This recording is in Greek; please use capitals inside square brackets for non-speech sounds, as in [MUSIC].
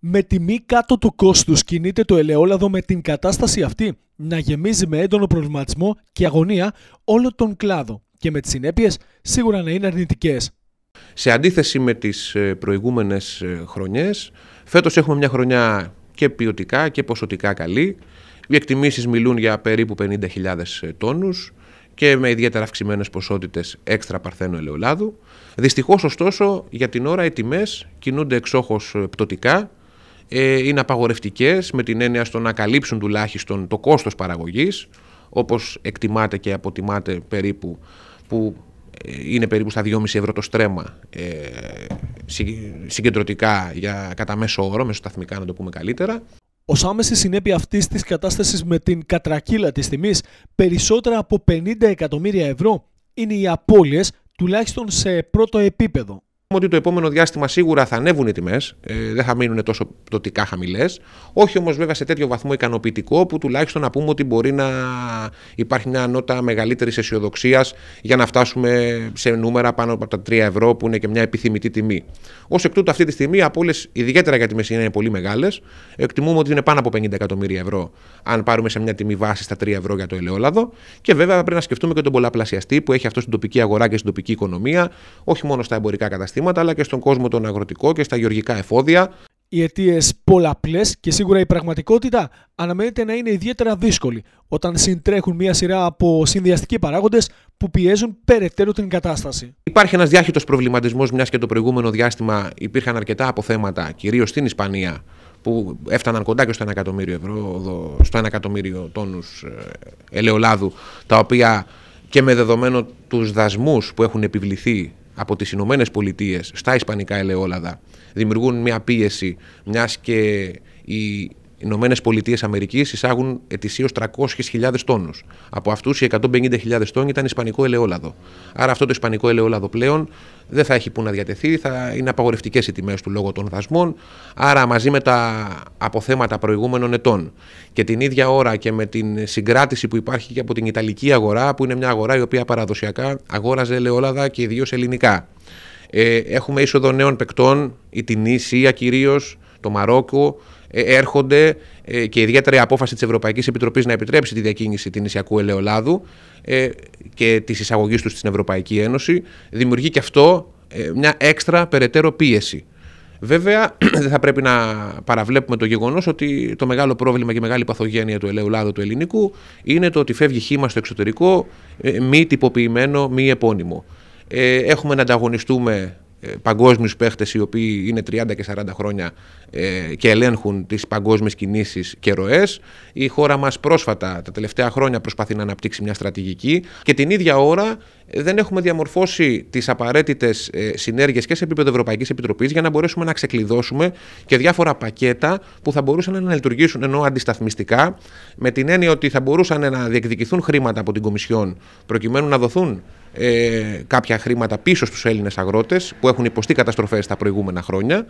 Με τιμή κάτω του κόστους κινείται το ελαιόλαδο με την κατάσταση αυτή να γεμίζει με έντονο προβληματισμό και αγωνία όλο τον κλάδο και με τις συνέπειες σίγουρα να είναι αρνητικές. Σε αντίθεση με τις ε, προηγούμενες ε, χρονιές, φέτος έχουμε μια χρονιά και ποιοτικά και ποσοτικά καλή. Οι εκτιμήσεις μιλούν για περίπου 50.000 ε, τόνους και με ιδιαίτερα αυξημένες ποσότητες έξτρα παρθένου ελαιολάδου. Δυστυχώς, ωστόσο, για την ώρα οι τιμές κινούνται εξόχως πτωτικά ε, είναι απαγορευτικές με την έννοια στο να καλύψουν τουλάχιστον το κόστος παραγωγής όπως εκτιμάται και αποτιμάται περίπου που ε, είναι περίπου στα 2,5 ευρώ το στρέμμα ε, συγκεντρωτικά για κατά μέσο όρο, μεσοσταθμικά να το πούμε καλύτερα. Ως άμεση συνέπεια αυτής της κατάστασης με την κατρακύλα της τιμής, περισσότερα από 50 εκατομμύρια ευρώ είναι οι απώλειες τουλάχιστον σε πρώτο επίπεδο ότι το επόμενο διάστημα σίγουρα θα ανέβουν οι τιμές, ε, δεν θα μείνουν τόσο πτωτικά χαμηλές. Όχι όμως βέβαια σε τέτοιο βαθμό ικανοποιητικό που τουλάχιστον να πούμε ότι μπορεί να υπάρχει μια νότα μεγαλύτερης αισιοδοξίας για να φτάσουμε σε νούμερα πάνω από τα 3 ευρώ που είναι και μια επιθυμητή τιμή. Ως εκ τούτου, αυτή τη στιγμή απόλυε, ιδιαίτερα για τη Μεσσηνία, είναι πολύ μεγάλες. Εκτιμούμε ότι είναι πάνω από 50 εκατομμύρια ευρώ, αν πάρουμε σε μια τιμή βάση στα 3 ευρώ για το ελαιόλαδο. Και βέβαια πρέπει να σκεφτούμε και τον πολλαπλασιαστή που έχει αυτό στην τοπική αγορά και στην τοπική οικονομία, όχι μόνο στα εμπορικά καταστήματα αλλά και στον κόσμο τον αγροτικό και στα γεωργικά εφόδια. Οι αιτίες πολλαπλές και σίγουρα η πραγματικότητα αναμένεται να είναι ιδιαίτερα δύσκολη όταν συντρέχουν μια σειρά από συνδυαστικοί παράγοντες που πιέζουν περαιτέρω την κατάσταση. Υπάρχει ένας διάχυτος προβληματισμός, μιας και το προηγούμενο διάστημα υπήρχαν αρκετά αποθέματα, κυρίως στην Ισπανία, που έφταναν κοντά και στο 1 εκατομμύριο ευρώ, στο 1 εκατομμύριο τόνους ε, ελαιολάδου, τα οποία και με δεδομένο τους δασμούς που έχουν επιβληθεί από τις Ηνωμένες Πολιτείες στα Ισπανικά ελαιόλαδα δημιουργούν μια πίεση, μιας και οι Ηνωμένες Πολιτείες Αμερικής εισάγουν ετησίως 300.000 τόνους. Από αυτούς οι 150.000 τόνοι ήταν Ισπανικό ελαιόλαδο. Άρα αυτό το Ισπανικό ελαιόλαδο πλέον δεν θα έχει που να διατεθεί, θα είναι απαγορευτικές οι τιμές του λόγω των δασμών. Άρα, μαζί με τα αποθέματα προηγούμενων ετών και την ίδια ώρα και με την συγκράτηση που υπάρχει και από την Ιταλική αγορά, που είναι μια αγορά η οποία παραδοσιακά αγόραζε ελαιόλαδα και ιδίως ελληνικά. Ε, έχουμε είσοδο νέων παικτών, η Τινήσια κυρίως, το Μαρόκο ε, έρχονται ε, και ιδιαίτερα η απόφαση της Ευρωπαϊκής Επιτροπής να επιτρέψει τη διακίνηση την νησιακού ελαιολάδου ε, και της εισαγωγής τους στην Ευρωπαϊκή Ένωση δημιουργεί και αυτό μια έξτρα περαιτέρω πίεση. Βέβαια, [CLEARS THROAT] δεν θα πρέπει να παραβλέπουμε το γεγονός ότι το μεγάλο πρόβλημα και η μεγάλη παθογένεια του ελαιολάδου του ελληνικού είναι το ότι φεύγει χήμα στο εξωτερικό μη τυποποιημένο, μη επώνυμο. Έχουμε να ανταγωνιστούμε ε, παγκόσμιους παίχτες οι οποίοι είναι 30 και 40 χρόνια ε, και ελέγχουν τις παγκόσμιες κινήσεις και ροές. Η χώρα μας πρόσφατα τα τελευταία χρόνια προσπαθεί να αναπτύξει μια στρατηγική και την ίδια ώρα ε, δεν έχουμε διαμορφώσει τις απαραίτητες ε, συνέργειες και σε επίπεδο Ευρωπαϊκής Επιτροπής για να μπορέσουμε να ξεκλειδώσουμε και διάφορα πακέτα που θα μπορούσαν να λειτουργήσουν ενώ αντισταθμιστικά με την έννοια ότι θα μπορούσαν να διεκδικηθούν χρήματα από την Κομισιόν προκειμένου να δοθούν ε, κάποια χρήματα πίσω στους Έλληνες αγρότες που έχουν υποστεί καταστροφές τα προηγούμενα χρόνια